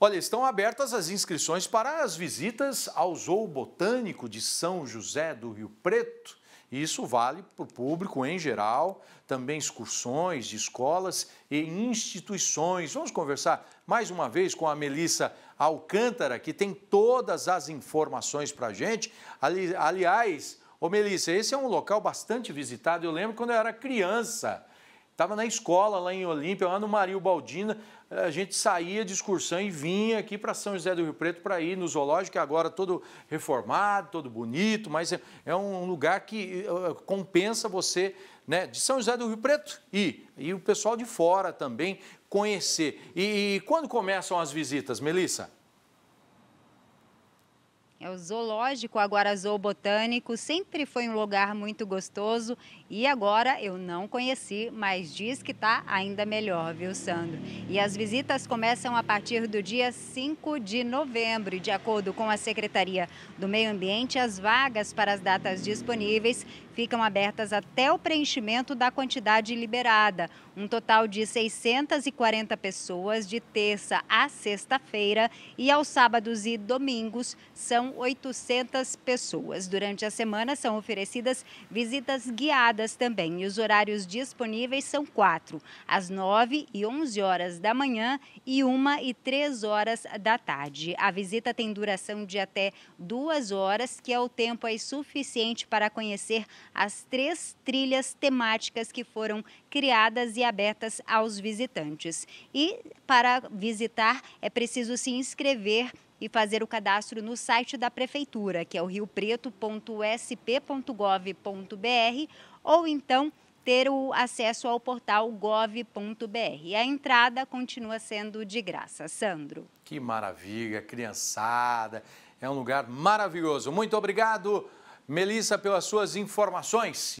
Olha, estão abertas as inscrições para as visitas ao Zoo Botânico de São José do Rio Preto. Isso vale para o público em geral, também excursões de escolas e instituições. Vamos conversar mais uma vez com a Melissa Alcântara, que tem todas as informações para a gente. Ali, aliás, ô Melissa, esse é um local bastante visitado. Eu lembro quando eu era criança. Estava na escola lá em Olímpia, lá no Mario Baldina, a gente saía de excursão e vinha aqui para São José do Rio Preto para ir no zoológico, que agora é todo reformado, todo bonito, mas é, é um lugar que eh, compensa você, né, de São José do Rio Preto e e o pessoal de fora também conhecer. E, e quando começam as visitas, Melissa? O zoológico Aguarazou Botânico sempre foi um lugar muito gostoso e agora eu não conheci, mas diz que está ainda melhor, viu, Sandro? E as visitas começam a partir do dia 5 de novembro. E de acordo com a Secretaria do Meio Ambiente, as vagas para as datas disponíveis ficam abertas até o preenchimento da quantidade liberada. Um total de 640 pessoas de terça a sexta-feira e aos sábados e domingos são 800 pessoas. Durante a semana são oferecidas visitas guiadas também e os horários disponíveis são quatro, às 9 e 11 horas da manhã e 1 e 3 horas da tarde. A visita tem duração de até duas horas, que é o tempo aí suficiente para conhecer as três trilhas temáticas que foram criadas e abertas aos visitantes. E para visitar é preciso se inscrever e fazer o cadastro no site da prefeitura, que é o riopreto.sp.gov.br, ou então ter o acesso ao portal gov.br. a entrada continua sendo de graça. Sandro. Que maravilha, criançada. É um lugar maravilhoso. Muito obrigado. Melissa, pelas suas informações.